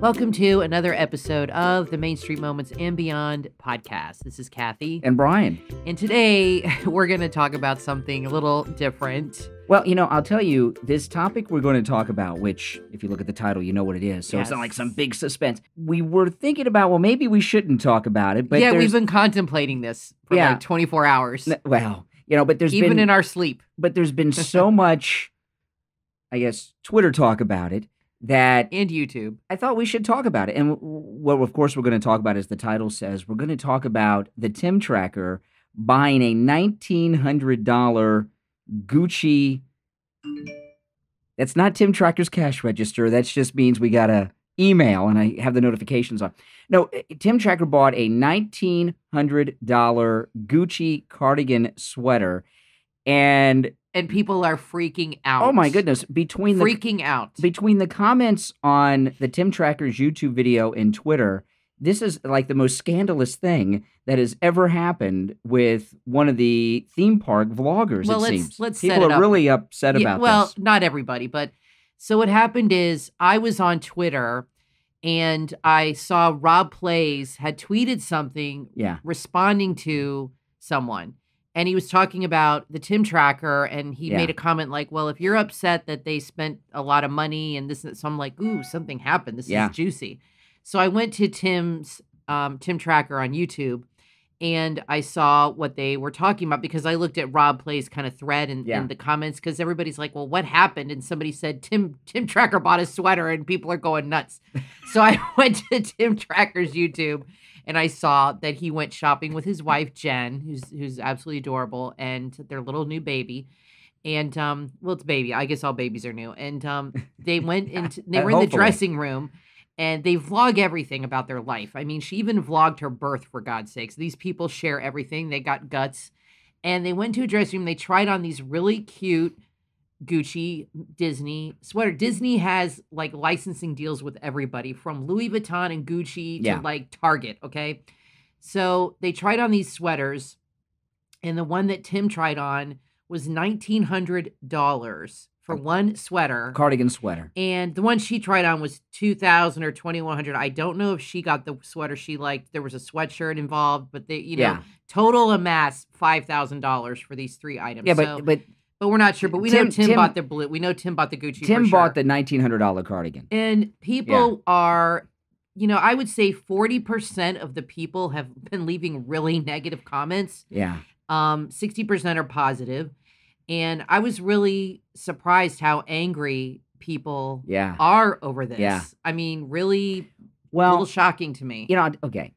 Welcome to another episode of the Main Street Moments and Beyond podcast. This is Kathy and Brian. And today we're going to talk about something a little different. Well, you know, I'll tell you, this topic we're going to talk about, which, if you look at the title, you know what it is. So yes. it's not like some big suspense. We were thinking about, well, maybe we shouldn't talk about it. But yeah, we've been contemplating this for yeah. like 24 hours. Well, you know, but there's even been, in our sleep. But there's been so much, I guess, Twitter talk about it that and YouTube. I thought we should talk about it. And what, of course, we're going to talk about, as the title says, we're going to talk about the Tim Tracker buying a nineteen hundred dollar Gucci. That's not Tim Tracker's cash register. That just means we got a email, and I have the notifications on. No, eh, Tim Tracker bought a nineteen hundred dollar Gucci cardigan sweater, and and people are freaking out. Oh my goodness! Between the, freaking out between the comments on the Tim Trackers YouTube video and Twitter, this is like the most scandalous thing that has ever happened with one of the theme park vloggers. Well, it let's seems. let's people are up. really upset yeah, about. Well, this. not everybody, but so what happened is I was on Twitter. And I saw Rob Plays had tweeted something yeah. responding to someone and he was talking about the Tim tracker, and he yeah. made a comment like, "Well, if you're upset that they spent a lot of money and this," so I'm like, "Ooh, something happened. This yeah. is juicy." So I went to Tim's um, Tim tracker on YouTube, and I saw what they were talking about because I looked at Rob Play's kind of thread and, yeah. and the comments because everybody's like, "Well, what happened?" And somebody said Tim Tim Tracker bought a sweater, and people are going nuts. so I went to Tim Tracker's YouTube, and I saw that he went shopping with his wife Jen, who's who's absolutely adorable, and their little new baby. And um, well, it's baby. I guess all babies are new. And um, they went into they were in the dressing room, and they vlog everything about their life. I mean, she even vlogged her birth for God's sakes. These people share everything. They got guts, and they went to a dressing room. They tried on these really cute Gucci, Disney sweater. Mm-hmm. Disney has like licensing deals with everybody from Louis Vuitton and Gucci yeah. to like Target. Okay. So they tried on these sweaters, and the one that Tim tried on was $1,900 for one sweater, cardigan sweater. And the one she tried on was 2000 or 2100. I don't know if she got the sweater she liked. There was a sweatshirt involved, but they, you know, total amass $5,000 for these three items. Yeah, so, but but but we're not sure. But we Tim, know Tim, Tim, bought the blue. We know Tim bought the Gucci. Tim bought sure. the nineteen hundred dollar cardigan. And people yeah. are, you know, I would say forty percent of the people have been leaving really negative comments. Yeah. Um, sixty percent are positive, and I was really surprised how angry people yeah. are over this. Yeah. I mean, really, well, a little shocking to me. You know, okay.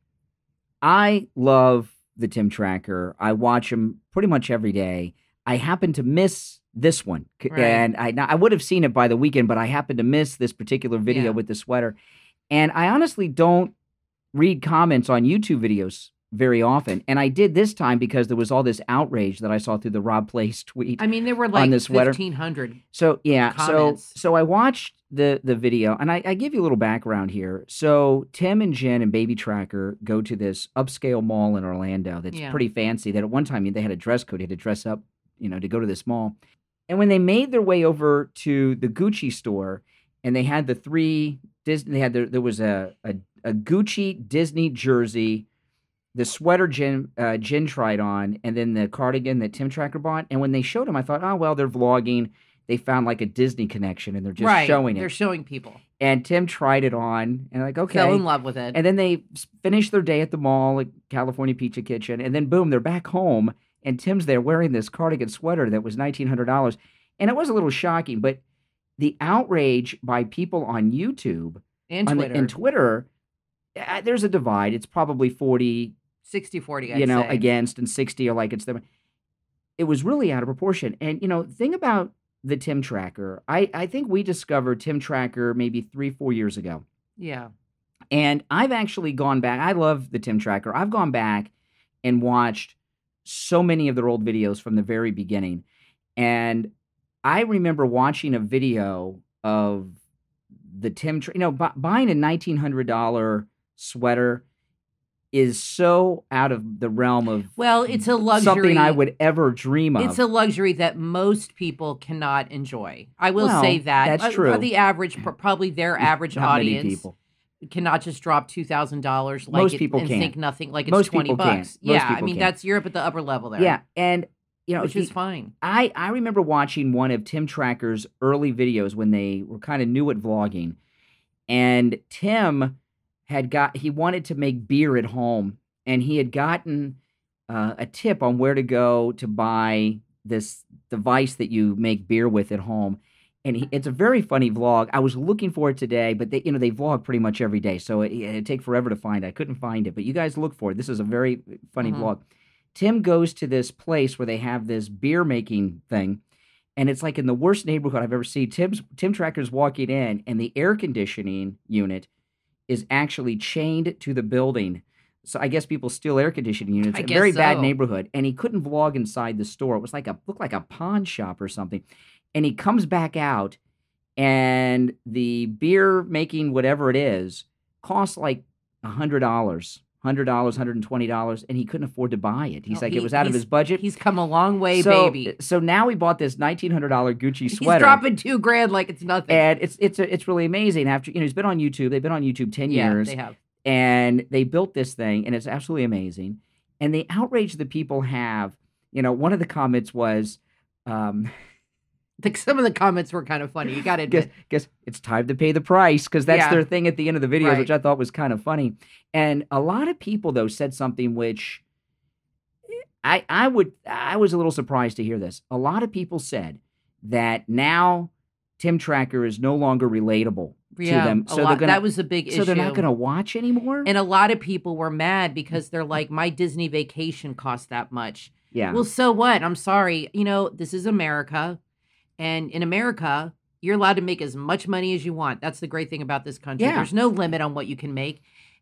I love the Tim Tracker. I watch him pretty much every day. I happened to miss this one, right. and I I would have seen it by the weekend, but I happened to miss this particular video yeah. with the sweater, and I honestly don't read comments on YouTube videos very often. And I did this time because there was all this outrage that I saw through the Rob Place tweet. I mean, there were like this 1,500 So, yeah. Comments. So, so I watched the, the video and I, I, give you a little background here. So, Tim and Jen and Baby Tracker go to this upscale mall in Orlando that's yeah. pretty fancy. That at one time they had a dress code, they had to dress up you know, to go to this mall. And when they made their way over to the Gucci store and they had the three Disney, they had there was a, a, a, Gucci Disney jersey, the sweater Jen, uh, Jen tried on, and then the cardigan that Tim Tracker bought. And when they showed him, I thought, oh, well, they're vlogging. They found like a Disney connection and they're just right. showing it. They're showing people. And Tim tried it on and like, okay. Fell in love with it. And then they finished their day at the mall, at California Pizza Kitchen. And then boom, they're back home and Tim's there wearing this cardigan sweater that was $1,900. And it was a little shocking, but the outrage by people on YouTube and Twitter, the, and Twitter uh, there's a divide. It's probably 40, 60, 40, I'd you know, say. against and 60 are like it's them. It was really out of proportion. And, you know, thing about the Tim Tracker, I, I think we discovered Tim Tracker maybe three, four years ago. Yeah. And I've actually gone back. I love the Tim Tracker. I've gone back and watched so many of their old videos from the very beginning. And I remember watching a video of the Tim, you know, buying a $1,900 sweater is so out of the realm of well it's a luxury something i would ever dream of it's a luxury that most people cannot enjoy i will well, say that that's uh, uh, true the average probably their average audience people cannot just drop two thousand dollars like most it, people and can. think nothing like it's most twenty bucks. yeah, I mean can. that's Europe at the upper level there. Yeah, and you know, which the, is fine. I I remember watching one of Tim Tracker's early videos when they were kind of new at vlogging, and Tim had got he wanted to make beer at home, and he had gotten uh, a tip on where to go to buy this device that you make beer with at home and he, it's a very funny vlog. I was looking for it today, but they, you know, they vlog pretty much every day, so it, it'd take forever to find. It. I couldn't find it, but you guys look for it. This is a very funny mm-hmm. vlog. Tim goes to this place where they have this beer making thing, and it's like in the worst neighborhood I've ever seen. Tim's Tim Tracker's walking in, and the air conditioning unit is actually chained to the building. So I guess people steal air conditioning units. I a very so. bad neighborhood, and he couldn't vlog inside the store. It was like a looked like a pawn shop or something and he comes back out and the beer making whatever it is costs like hundred dollars hundred dollars, hundred and twenty dollars, and he couldn't afford to buy it. He's oh, like, he, it was out of his budget. He's come a long way, so, baby. So now he bought this nineteen hundred dollar Gucci sweater. He's dropping two grand like it's nothing. And it's it's a, it's really amazing. After you know, he's been on YouTube. They've been on YouTube ten yeah, years. They have. And they built this thing, and it's absolutely amazing. And the outrage that people have, you know, one of the comments was. Um, like some of the comments were kind of funny. You got to guess, guess it's time to pay the price because that's yeah. their thing at the end of the videos, right. which I thought was kind of funny. And a lot of people though said something which I I would I was a little surprised to hear this. A lot of people said that now Tim Tracker is no longer relatable yeah, to them. So lot, gonna, that was a big so issue. So they're not going to watch anymore. And a lot of people were mad because they're mm. like, my Disney vacation cost that much. Yeah. Well, so what? I'm sorry. You know, this is America. And in America, you're allowed to make as much money as you want. That's the great thing about this country. Yeah. There's no limit on what you can make.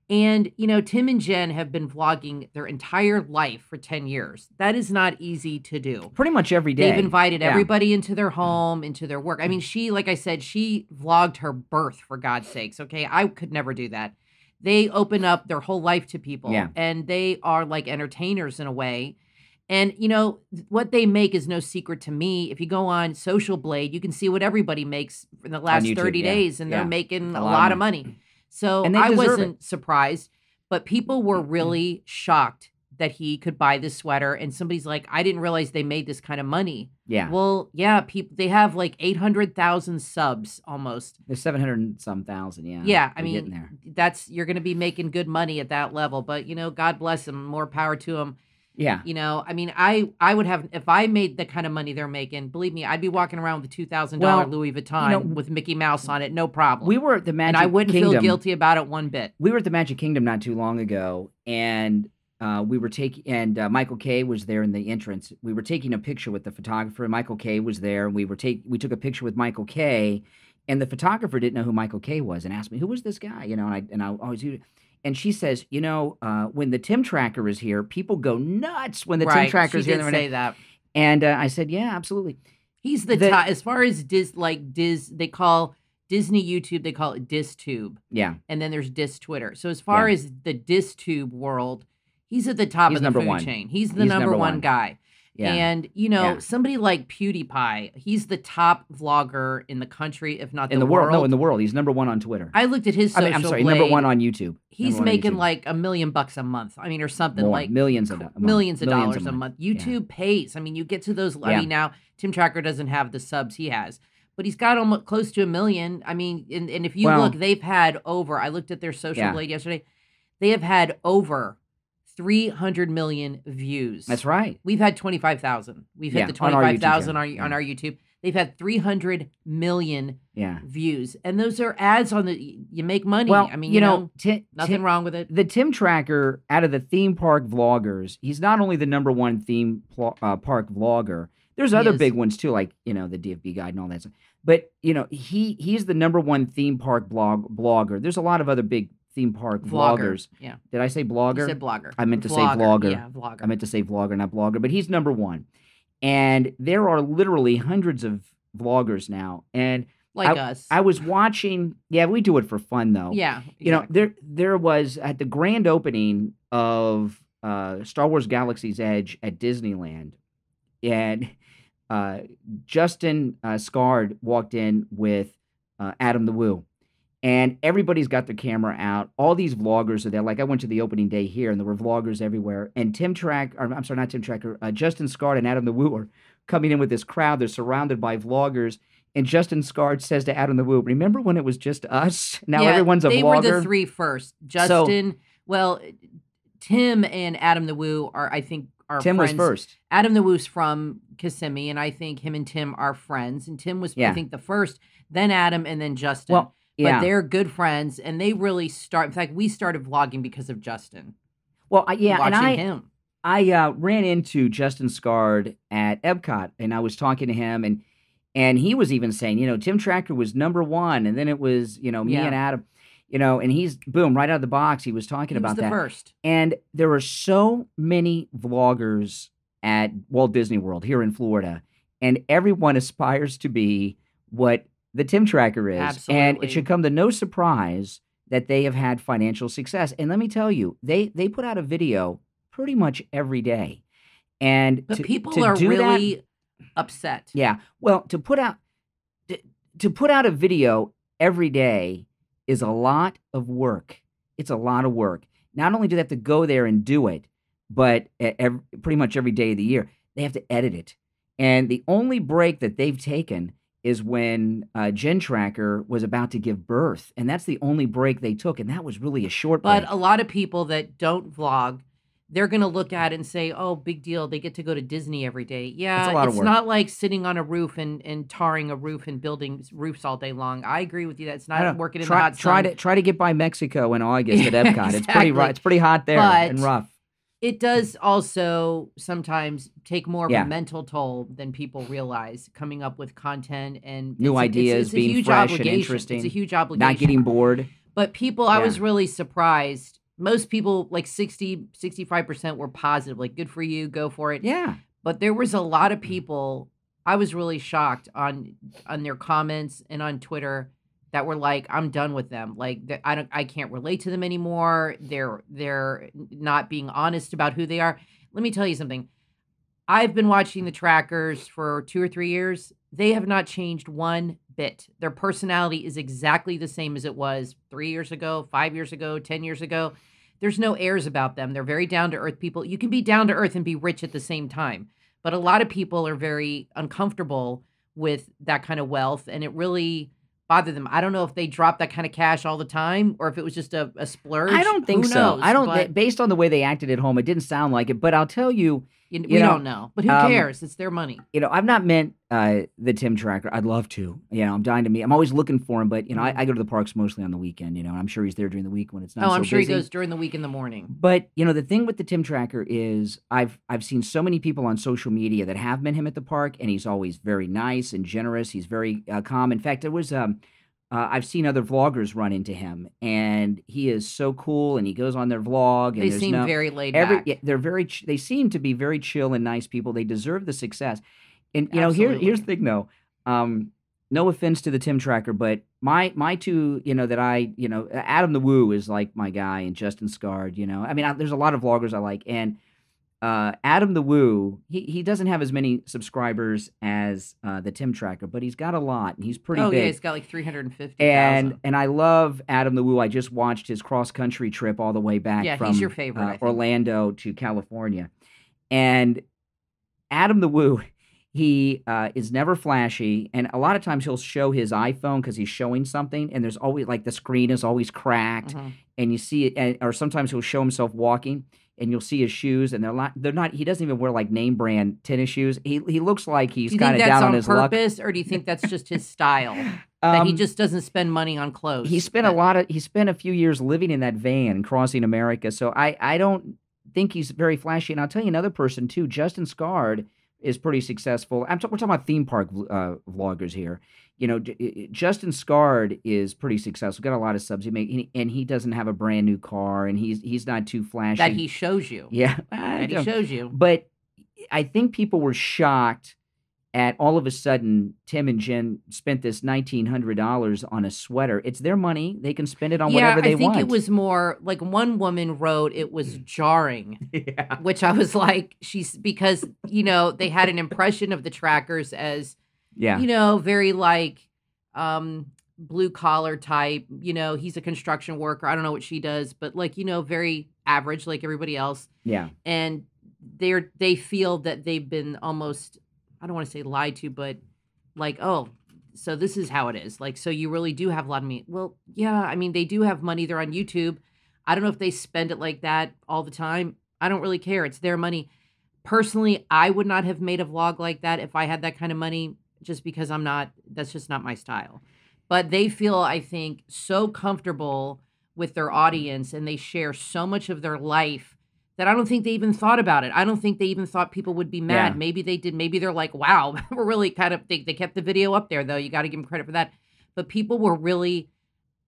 And, you know, Tim and Jen have been vlogging their entire life for 10 years. That is not easy to do. Pretty much every day. They've invited yeah. everybody into their mm. home, into their work. I mean, she, like I said, she vlogged her birth, for God's sakes. Okay. I could never do that. They open up their whole life to people yeah. and they are like entertainers in a way and you know, what they make is no secret to me. If you go on Social Blade, you can see what everybody makes in the last YouTube, 30 yeah. days and yeah. they're making a, a lot, lot, of money. money. So I wasn't it. surprised, but people were really shocked that he could buy this sweater and somebody's like, "I didn't realize they made this kind of money." Yeah. Well, yeah, people they have like 800,000 subs almost. There's 700 some thousand, yeah. Yeah, I mean that's you're going to be making good money at that level, but you know, God bless him, more power to him yeah. You know, I mean, I I would have if I made the kind of money they're making, believe me, I'd be walking around with a two thousand well, dollar Louis Vuitton you know, with Mickey Mouse on it, no problem. We were at the Magic and I wouldn't Kingdom. feel guilty about it one bit. We were at the Magic Kingdom not too long ago, and uh, we were taking and uh, Michael K was there in the entrance. We were taking a picture with the photographer. Michael K was there, and we were take we took a picture with Michael K, and the photographer didn't know who Michael K was, and asked me who was this guy, you know, and I and I always. Oh, and she says, you know, uh, when the Tim Tracker is here, people go nuts when the right. Tim Tracker is here. Did say that. And uh, I said, yeah, absolutely. He's the, the top, as far as dis like dis they call Disney YouTube they call it dis tube. Yeah. And then there's dis Twitter. So as far yeah. as the dis tube world, he's at the top he's of the food one. chain. He's the he's number, number, one guy. Yeah. And you know, yeah. somebody like PewDiePie, he's the top vlogger in the country, if not the in the world. world. No, in the world, he's number one on Twitter. I looked at his. I mean, I'm sorry, blade. number one on YouTube. He's making YouTube. like a million bucks a month. I mean, or something More. like millions of millions of millions dollars a month. month. YouTube yeah. pays. I mean, you get to those. I mean, now Tim Tracker doesn't have the subs he has. But he's got almost close to a million. I mean, and, and if you well, look, they've had over. I looked at their social blade yesterday. They have had over 300 million views. That's right. We've had 25,000. We've yeah, hit the 25,000 on, on, our YouTube. They've had 300 million yeah. views. And those are ads on the, you make money. Well, I mean, you, you know, know nothing wrong with it. The Tim Tracker, out of the theme park vloggers, he's not only the number one theme pl- uh, park vlogger, there's other big ones too, like, you know, the DFB guide and all that stuff. But, you know, he he's the number one theme park blog blogger. There's a lot of other big theme park vlogger. vloggers. Yeah. Did I say blogger? You said blogger. I meant to vlogger. say vlogger. Yeah, vlogger. I meant to say vlogger, not blogger, but he's number one. And there are literally hundreds of vloggers now. And like I, us. I was watching. Yeah, we do it for fun though. Yeah. Exactly. You know, there there was at the grand opening of uh, Star Wars Galaxy's Edge at Disneyland, and uh, Justin uh, Scard walked in with uh, Adam the Woo, and everybody's got their camera out. All these vloggers are there. Like I went to the opening day here, and there were vloggers everywhere. And Tim Track, or I'm sorry, not Tim Tracker, uh, Justin Scard and Adam the Woo are coming in with this crowd. They're surrounded by vloggers. And Justin Scard says to Adam the Woo, "Remember when it was just us? Now yeah, everyone's a they vlogger." They were the three first. Justin, so, well, Tim and Adam the Woo are, I think, are Tim friends. was first. Adam the Woo's from Kissimmee, and I think him and Tim are friends. And Tim was, yeah. I think, the first. Then Adam, and then Justin. Well, yeah. But they're good friends and they really start. In fact, we started vlogging because of Justin. Well, I, yeah. and I, him. I uh, ran into Justin Scard at Epcot and I was talking to him and and he was even saying, you know, Tim Tractor was number one, and then it was, you know, me yeah. and Adam, you know, and he's boom right out of the box. He was talking he about was the that first, and there are so many vloggers at Walt Disney World here in Florida, and everyone aspires to be what the Tim tracker is. Absolutely. And it should come to no surprise that they have had financial success. And let me tell you, they they put out a video pretty much every day. And but to, people to are really that, upset. Yeah. Well, to put out to, to put out a video every day is a lot of work. It's a lot of work. Not only do they have to go there and do it, but every, pretty much every day of the year, they have to edit it. And the only break that they've taken is when uh, Gen Tracker was about to give birth, and that's the only break they took, and that was really a short. But break. a lot of people that don't vlog, they're going to look at it and say, "Oh, big deal! They get to go to Disney every day." Yeah, it's not like sitting on a roof and and tarring a roof and building roofs all day long. I agree with you. That's not working try, in the hot try sun. to try to get by Mexico in August at Epcot. exactly. It's pretty it's pretty hot there but, and rough it does also sometimes take more of a mental toll than people realize coming up with content and new it's, ideas it's, it's being fresh obligation. and interesting it's a huge obligation not getting bored but people yeah. i was really surprised most people like 60 65% were positive like good for you go for it yeah but there was a lot of mm. people i was really shocked on on their comments and on twitter that were like i'm done with them like i don't i can't relate to them anymore they're they're not being honest about who they are let me tell you something i've been watching the trackers for two or three years they have not changed one bit their personality is exactly the same as it was three years ago five years ago ten years ago there's no airs about them they're very down to earth people you can be down to earth and be rich at the same time but a lot of people are very uncomfortable with that kind of wealth and it really bother them. I don't know if they drop that kind of cash all the time or if it was just a, a splurge. I don't think Who so. Knows, I don't. But... Based on the way they acted at home, it didn't sound like it. But I'll tell you, you, we know, don't know, but who um, cares? It's their money. You know, I've not met uh, the Tim Tracker. I'd love to. You know, I'm dying to meet. I'm always looking for him, but you know, I, mm-hmm. I go to the parks mostly on the weekend. You know, I'm sure he's there during the week when it's not. Oh, so I'm sure busy. he goes during the week in the morning. But you know, the thing with the Tim Tracker is I've I've seen so many people on social media that have met him at the park, and he's always very nice and generous. He's very uh, calm. In fact, it was. Um, uh, I've seen other vloggers run into him, and he is so cool. And he goes on their vlog. And they seem no, very laid every, back. Yeah, they're very. They seem to be very chill and nice people. They deserve the success. And you Absolutely. know, here, here's the thing though. Um, no offense to the Tim Tracker, but my my two, you know, that I, you know, Adam the Woo is like my guy, and Justin Scard. You know, I mean, I, there's a lot of vloggers I like, and uh, Adam the Woo, he, he doesn't have as many subscribers as uh, the Tim Tracker, but he's got a lot and he's pretty oh, big. yeah, he's got like 350. And 000. and I love Adam the Woo. I just watched his cross country trip all the way back yeah, from he's your favorite, uh, Orlando to California. And Adam the Woo, he uh, is never flashy. And a lot of times he'll show his iPhone because he's showing something and there's always like the screen is always cracked mm-hmm. and you see it. And, or sometimes he'll show himself walking and you'll see his shoes, and they're not. They're not. He doesn't even wear like name brand tennis shoes. He he looks like he's kind of down on, on his purpose, luck. Or do you think that's just his style? Um, that he um, just doesn't spend money on clothes. He spent but... a lot of. He spent a few years living in that van crossing America. So I I don't think he's very flashy. And I'll tell you another person too. Justin Scard is pretty successful. I'm we're talking about theme park uh, vloggers here you know, Justin Scard is pretty successful. Got a lot of subs. He made, and he doesn't have a brand new car, and he's he's not too flashy. That he shows you. Yeah, that he shows you. But I think people were shocked at all of a sudden Tim and Jen spent this nineteen hundred dollars on a sweater. It's their money; they can spend it on yeah, whatever they want. I think want. it was more like one woman wrote it was mm. jarring, yeah. which I was like, she's because you know they had an impression of the trackers as yeah. You know, very like um blue collar type, you know, he's a construction worker. I don't know what she does, but like, you know, very average like everybody else. Yeah. And they're they feel that they've been almost I don't want to say lied to, but like, oh, so this is how it is. Like, so you really do have a lot of money. Well, yeah, I mean, they do have money. They're on YouTube. I don't know if they spend it like that all the time. I don't really care. It's their money. Personally, I would not have made a vlog like that if I had that kind of money just because I'm not, that's just not my style. But they feel, I think, so comfortable with their audience and they share so much of their life that I don't think they even thought about it. I don't think they even thought people would be mad. Yeah. Maybe they did. Maybe they're like, wow, we're really kind of, they, they kept the video up there though. You got to give them credit for that. But people were really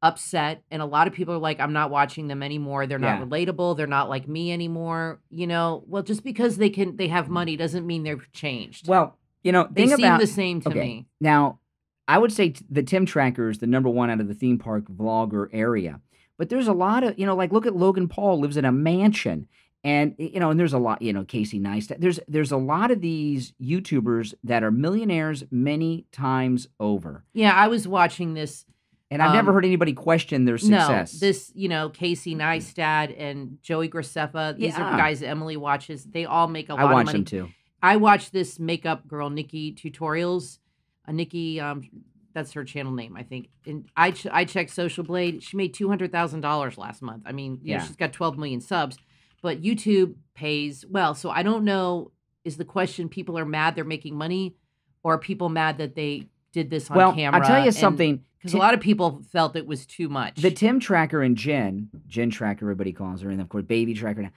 upset. And a lot of people are like, I'm not watching them anymore. They're not yeah. relatable. They're not like me anymore. You know, well, just because they can, they have mm-hmm. money doesn't mean they've changed. Well, you know, they seem about, the same to okay, me. Now, I would say t- the Tim Tracker is the number one out of the theme park vlogger area. But there's a lot of, you know, like look at Logan Paul lives in a mansion. And you know, and there's a lot, you know, Casey Neistat. There's there's a lot of these YouTubers that are millionaires many times over. Yeah, I was watching this, and I've um, never heard anybody question their success. No, this, you know, Casey Neistat and Joey Graceffa. These yeah. are guys Emily watches. They all make a lot. I watch of money. them too. I watch this makeup girl Nikki tutorials. Uh, Nikki, um, that's her channel name, I think. And I ch- I checked Social Blade. She made two hundred thousand dollars last month. I mean, yeah. Know, she's got twelve million subs, but YouTube pays well. So I don't know. Is the question people are mad they're making money, or people mad that they did this on well, camera? I'll tell you something. Because a lot of people felt it was too much. The Tim Tracker and Jen, Jen Tracker, everybody calls her, and of course Baby Tracker now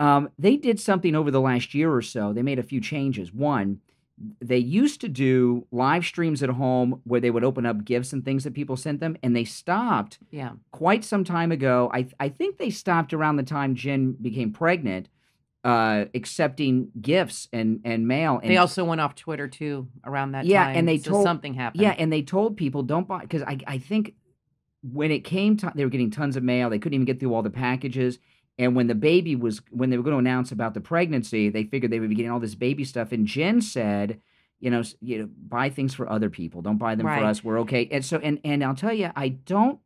um, they did something over the last year or so. They made a few changes. One, they used to do live streams at home where they would open up gifts and things that people sent them, and they stopped. Yeah, quite some time ago. I I think they stopped around the time Jen became pregnant, uh, accepting gifts and and mail. And, they also went off Twitter too around that. Yeah, time. and they so told something happened. Yeah, and they told people don't buy because I I think when it came time they were getting tons of mail. They couldn't even get through all the packages and when the baby was, when they were going to announce about the pregnancy, they figured they would be getting all this baby stuff. And Jen said, you know, you know, buy things for other people. Don't buy them right. for us. We're okay. And so, and and I'll tell you, I don't,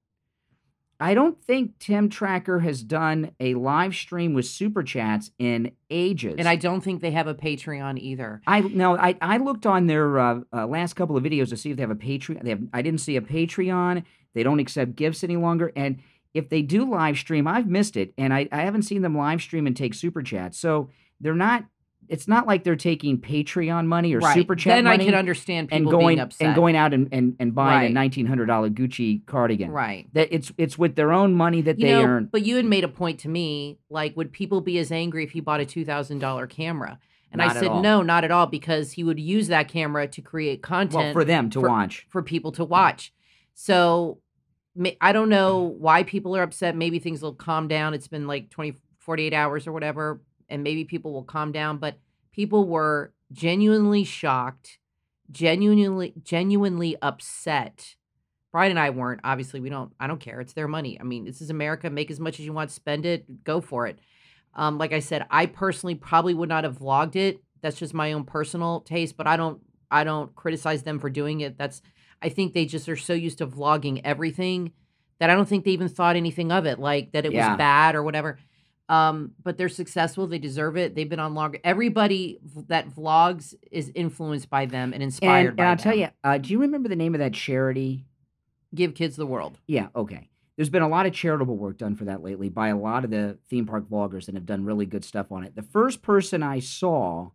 I don't think Tim Tracker has done a live stream with super chats in ages. And I don't think they have a Patreon either. I no, I I looked on their uh, uh, last couple of videos to see if they have a Patreon. They have. I didn't see a Patreon. They don't accept gifts any longer. And if they do live stream, I've missed it, and I, I haven't seen them live stream and take super chats. So they're not. It's not like they're taking Patreon money or right. super chat then money. I can understand people and going, being upset and going out and, and, and buying right. a nineteen hundred dollar Gucci cardigan. Right. That it's it's with their own money that you they know, earn. But you had made a point to me, like, would people be as angry if you bought a two thousand dollar camera? And not I said, no, not at all, because he would use that camera to create content well, for them to for, watch, for people to watch. So I don't know mm-hmm. why people are upset. Maybe things will calm down. It's been like 20, 48 hours or whatever, and maybe people will calm down. But people were genuinely shocked, genuinely, genuinely upset. Brian and I weren't. Obviously, we don't. I don't care. It's their money. I mean, this is America. Make as much as you want. Spend it. Go for it. Um, like I said, I personally probably would not have vlogged it. That's just my own personal taste. But I don't. I don't criticize them for doing it. That's I think they just are so used to vlogging everything that I don't think they even thought anything of it, like that it yeah. was bad or whatever. Um, but they're successful. They deserve it. They've been on longer. Everybody that vlogs is influenced by them and inspired. And, by and I'll tell you, uh, do you remember the name of that charity? Give Kids the World. Yeah. Okay. There's been a lot of charitable work done for that lately by a lot of the theme park vloggers that have done really good stuff on it. The first person I saw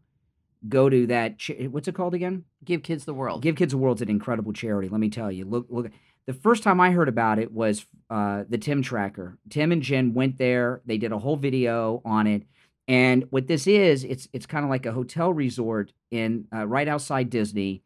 go to that cha- what's it called again? Give Kids the World. Give Kids the World's an incredible charity. Let me tell you. Look, look. The first time I heard about it was uh, the Tim Tracker. Tim and Jen went there. They did a whole video on it. And what this is, it's it's kind of like a hotel resort in uh, right outside Disney,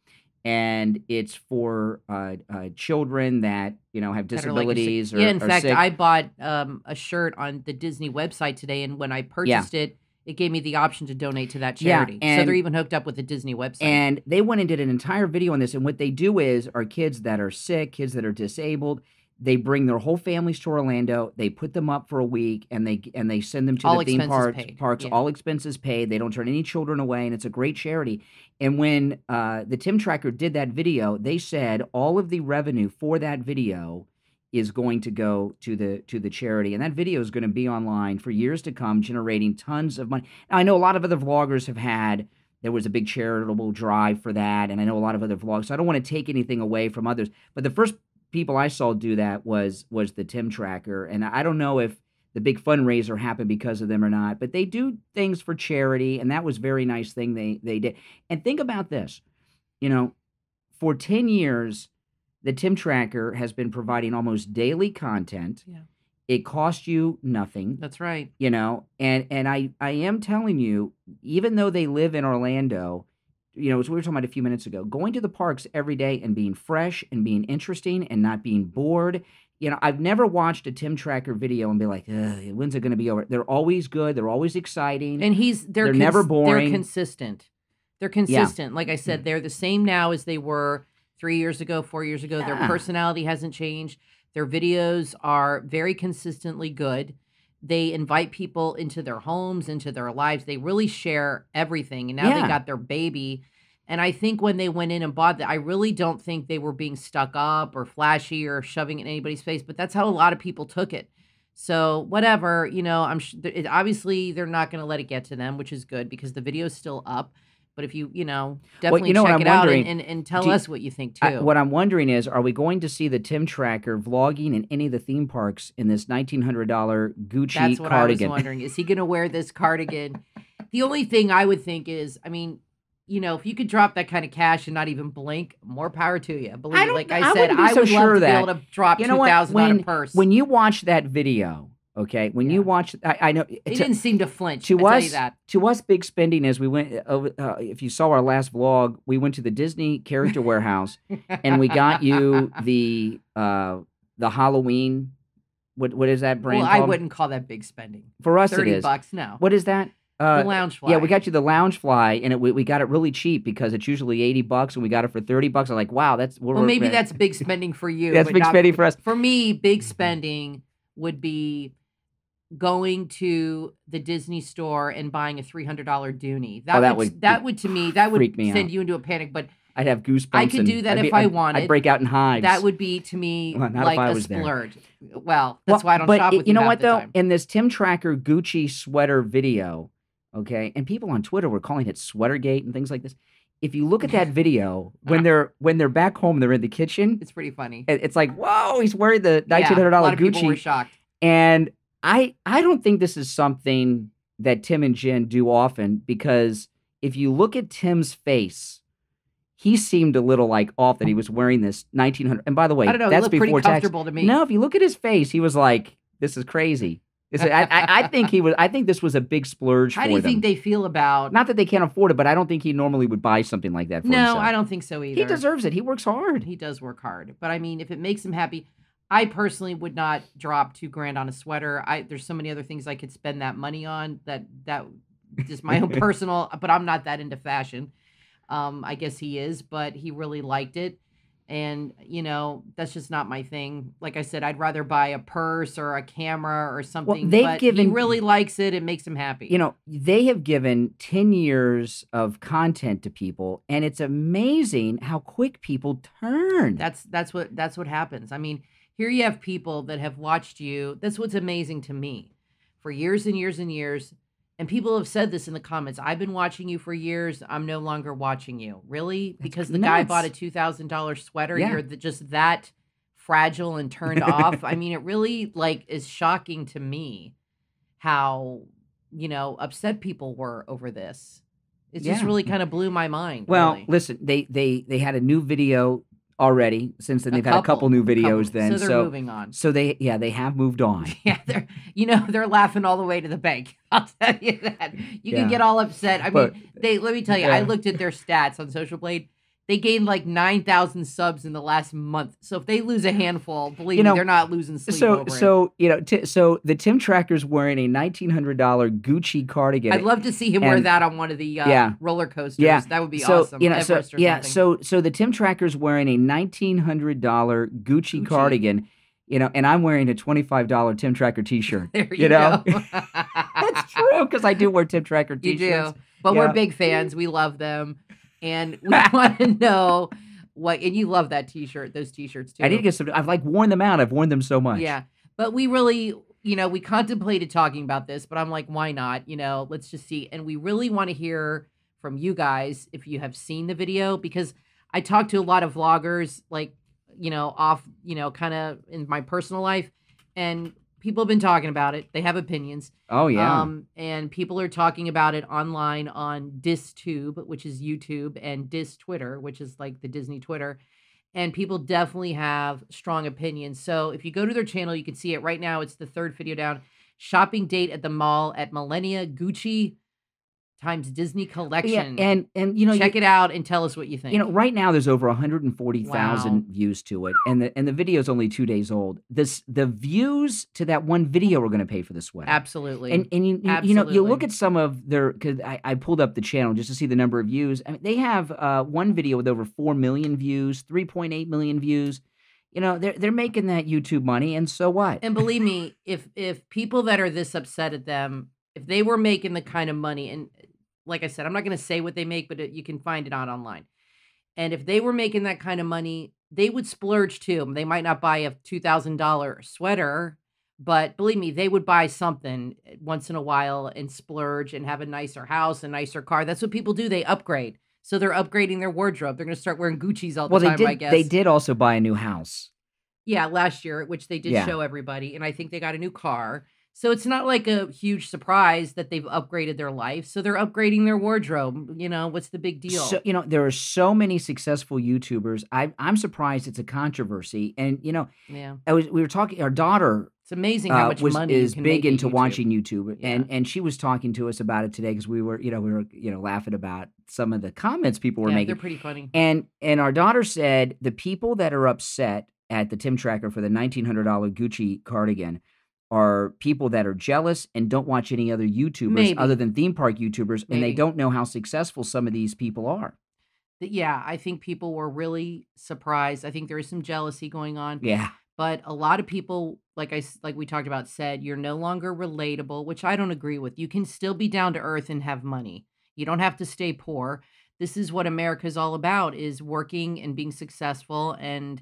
and it's for uh, uh, children that you know have disabilities. Like or, yeah, in fact, sick. I bought um, a shirt on the Disney website today, and when I purchased yeah. it, it gave me the option to donate to that charity. Yeah, so they're even hooked up with the Disney website. And they went and did an entire video on this. And what they do is are kids that are sick, kids that are disabled. They bring their whole families to Orlando. They put them up for a week, and they and they send them to all the theme parks. Parks, yeah. all expenses paid. They don't turn any children away, and it's a great charity. And when uh, the Tim Tracker did that video, they said all of the revenue for that video is going to go to the to the charity and that video is going to be online for years to come generating tons of money now, i know a lot of other vloggers have had there was a big charitable drive for that and i know a lot of other vlogs so i don't want to take anything away from others but the first people i saw do that was was the tim tracker and i don't know if the big fundraiser happened because of them or not but they do things for charity and that was very nice thing they they did and think about this you know for 10 years the Tim Tracker has been providing almost daily content. Yeah. It costs you nothing. That's right. You know, and and I I am telling you, even though they live in Orlando, you know, as we were talking about a few minutes ago, going to the parks every day and being fresh and being interesting and not being bored. You know, I've never watched a Tim Tracker video and be like, when's it going to be over? They're always good. They're always exciting. And he's they're, they're cons- never boring. They're consistent. They're consistent. Yeah. Like I said, mm. they're the same now as they were three years ago, four years ago. Yeah. Their personality hasn't changed. Their videos are very consistently good. They invite people into their homes, into their lives. They really share everything. And now yeah. they got their baby. And I think when they went in and bought that, I really don't think they were being stuck up or flashy or shoving in anybody's face, but that's how a lot of people took it. So, whatever, you know, I'm sh- it, obviously they're not going to let it get to them, which is good because the video's still up. But if you, you know, definitely well, you know check it out and, and, and tell you, us what you think too. I, what I'm wondering is, are we going to see the Tim Tracker vlogging in any of the theme parks in this $1,900 Gucci That's what cardigan? I was wondering. Is he going to wear this cardigan? the only thing I would think is, I mean, you know, if you could drop that kind of cash and not even blink, more power to you. Believe I like I, I said, I so would sure love to that. be able to drop you know two thousand on a purse. When you watch that video Okay, when yeah. you watch, I, I know they to, didn't seem to flinch. To I us, that. to us, big spending as we went. Over, uh, uh, if you saw our last vlog, we went to the Disney Character Warehouse, and we got you the uh, the Halloween. What what is that brand? Well, called? I wouldn't call that big spending. For us, thirty it is. bucks. No, what is that? Uh, the lounge fly. Yeah, we got you the lounge fly, and it, we, we got it really cheap because it's usually eighty bucks, and we got it for thirty bucks. I'm like, wow, that's well, maybe that's big spending for you. that's big not, spending for us. For me, big mm-hmm. spending would be going to the Disney store and buying a three hundred dollar Dooney. That, oh, that would, would, that would to me that would me send out. you into a panic. But I'd have goosebumps. I could do that I'd if be, I wanted. I'd break out in hives. That would be to me well, like a splurge. Well, that's well, why I don't but shop it, with you. know what though? Time. In this Tim Tracker Gucci sweater video, okay, and people on Twitter were calling it Sweatergate and things like this. If you look at that video when they're when they're back home, they're in the kitchen. It's pretty funny. It's like, whoa, he's wearing the nineteen hundred dollar yeah, Gucci. People were shocked. And I I don't think this is something that Tim and Jen do often because if you look at Tim's face, he seemed a little like off that he was wearing this 1900. And by the way, I don't know, that's before pretty tax. to me. No, if you look at his face, he was like, "This is crazy." I, I, think he was. I think this was a big splurge. How do you them. think they feel about? Not that they can't afford it, but I don't think he normally would buy something like that. no, himself. I don't think so either. He deserves it. He works hard. He does work hard, but I mean, if it makes him happy, I personally would not drop two grand on a sweater. I there's so many other things I could spend that money on that that just my own personal. But I'm not that into fashion. Um, I guess he is, but he really liked it, and you know that's just not my thing. Like I said, I'd rather buy a purse or a camera or something. Well, they've given he really likes it. It makes him happy. You know, they have given ten years of content to people, and it's amazing how quick people turn. That's that's what that's what happens. I mean here you have people that have watched you. That's what's amazing to me for years and years and years. And people have said this in the comments. I've been watching you for years. I'm no longer watching you. Really? Because the guy bought a $2,000 sweater. Yeah. You're just that fragile and turned off. I mean, it really like is shocking to me how, you know, upset people were over this. It yeah. just really kind of blew my mind. Well, really. listen, they they they had a new video already since then. they've couple, had a couple new videos couple. then. So they're so, moving on. So they yeah, they have moved on. Yeah, they're you know, they're laughing all the way to the bank. I'll tell you that. You yeah. can get all upset. I but, mean, they let me tell you, yeah. I looked at their stats on Social Blade they gained like 9,000 subs in the last month. So if they lose a handful, believe you know, me, they're not losing sleep. So, so it. you know, t- so the Tim Trackers wearing a $1,900 Gucci cardigan. I'd love to see him and, wear that on one of the uh, yeah, roller coasters. Yeah. That would be so, awesome. You know, so, yeah. So, so the Tim Trackers wearing a $1,900 Gucci, Gucci, cardigan. You know, and I'm wearing a $25 Tim Tracker t-shirt. There you, you know? That's true, because I do wear Tim Tracker t-shirts. You do. But yeah. we're big fans. We love them and we want to know what. And you love that T-shirt, those T-shirts too. I need to get some. I've like worn them out. I've worn them so much. Yeah, but we really, you know, we contemplated talking about this, but I'm like, why not? You know, let's just see. And we really want to hear from you guys if you have seen the video because I talked to a lot of vloggers, like you know, off, you know, kind of in my personal life, and people have been talking about it. They have opinions. Oh yeah. Um, and people are talking about it online on DisTube, which is YouTube, and Dis Twitter, which is like the Disney Twitter. And people definitely have strong opinions. So if you go to their channel, you can see it right now. It's the third video down. Shopping date at the mall at Millennia Gucci times Disney collection. Yeah, and and you know, check you, it out and tell us what you think. You know, right now there's over 140,000 wow. views to it, and the and the video is only two days old. This the views to that one video are going to pay for this wedding. Absolutely. And and you, you know you look at some of their because I, I pulled up the channel just to see the number of views. I mean, they have uh, one video with over four million views, 3.8 million views you know they're they're making that YouTube money, and so what? And believe me, if if people that are this upset at them, if they were making the kind of money, and like I said, I'm not going to say what they make, but it, you can find it out online. And if they were making that kind of money, they would splurge too. They might not buy a $2,000 sweater, but believe me, they would buy something eh, once in a while and splurge and have a nicer house, a nicer car. That's what people do. They upgrade. So they're upgrading their wardrobe. They're going to start wearing Gucci's all the well, time, did, I guess. They did also buy a new house. Yeah, last year, which they did yeah. show everybody. And I think they got a new car. So it's not like a huge surprise that they've upgraded their life. So they're upgrading their wardrobe. You know, what's the big deal? So, you know, there are so many successful YouTubers. I, am surprised it's a controversy. And you know, yeah, was, we were talking. Our daughter. It's amazing how uh, much uh, was, money is big into YouTube. watching YouTube, yeah. and and she was talking to us about it today because we were, you know, we were, you know, laughing about some of the comments people were yeah, making. They're pretty funny. And and our daughter said the people that are upset at the Tim Tracker for the $1,900 Gucci cardigan are people that are jealous and don't watch any other YouTubers Maybe. other than theme park YouTubers, Maybe. and they don't know how successful some of these people are. Yeah, I think people were really surprised. I think there is some jealousy going on. Yeah. But a lot of people, like I like we talked about, said you're no longer relatable, which I don't agree with. You can still be down to earth and have money. You don't have to stay poor. This is what America's all about: is working and being successful and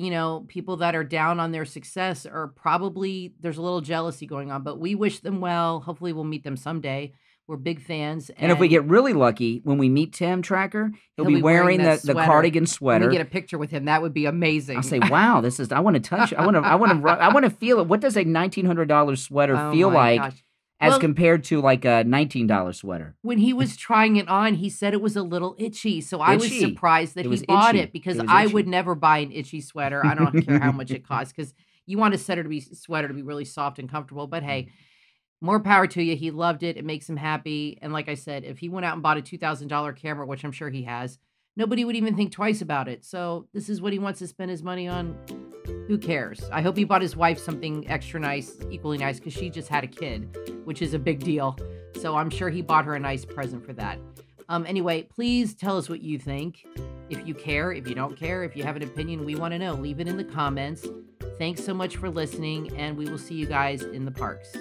you know, people that are down on their success are probably there's a little jealousy going on, but we wish them well. Hopefully, we'll meet them someday. We're big fans. And, and if we get really lucky, when we meet Tim Tracker, he'll, he'll be, be, wearing, wearing the, the cardigan sweater. we get a picture with him. That would be amazing. I'll say, wow, this is. I want to touch. I want to. I want to. I want to feel it. What does a nineteen hundred dollars sweater oh feel like? Gosh as well, compared to like a $19 sweater. When he was trying it on, he said it was a little itchy. So itchy. I was surprised that was he bought itchy. it because it I would never buy an itchy sweater. I don't care how much it costs because you want a sweater to be sweater to be really soft and comfortable. But hey, mm. more power to you. He loved it. It makes him happy. And like I said, if he went out and bought a $2,000 camera, which I'm sure he has, nobody would even think twice about it. So this is what he wants to spend his money on who cares? I hope he bought his wife something extra nice, equally nice, because she just had a kid, which is a big deal. So I'm sure he bought her a nice present for that. Um, anyway, please tell us what you think. If you care, if you don't care, if you have an opinion, we want to know. Leave it in the comments. Thanks so much for listening, and we will see you guys in the parks.